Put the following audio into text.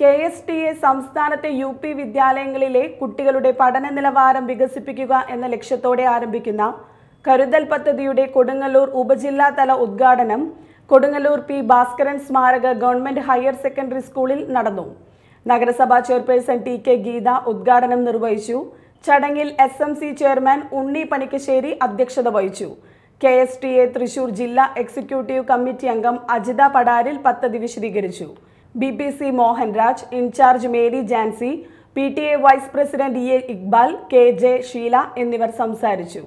K S T A സംസ്ഥാനത്തെ U P വിദ്യാലയങ്ങളിലെ കുട്ടികളുടെ പഠന നിലവാരം വികസിപ്പിക്കുക എന്ന ലക്ഷ്യത്തോടെ ആരംഭിക്കുന്ന കരുതൽ പദ്ധതിയുടെ കൊടുങ്ങല്ലൂർ ഉപജില്ലാതല ഉദ്ഘാടനം കൊടുങ്ങല്ലൂർ പി ഭാസ്കരൻ സ്മാരക ഗവൺമെന്റ് ഹയർ സെക്കൻഡറി സ്കൂളിൽ നടന്നു നഗരസഭാ ചെയർപേഴ്സൺ ടി കെ ഗീത ഉദ്ഘാടനം നിർവഹിച്ചു ചടങ്ങിൽ S M C chairman Unni Panikkassery അധ്യക്ഷത വഹിച്ചു K S T A Thrissur ജില്ലാ എക്സിക്യൂട്ടീവ് കമ്മിറ്റി അംഗം അജിത പടാരിൽ പദ്ധതി വിശദീകരിച്ചു B P C Mohanraj incharge Mary Jancy P T A vice president E A Iqbal K J Sheela എന്നിവർ സംസാരിച്ചു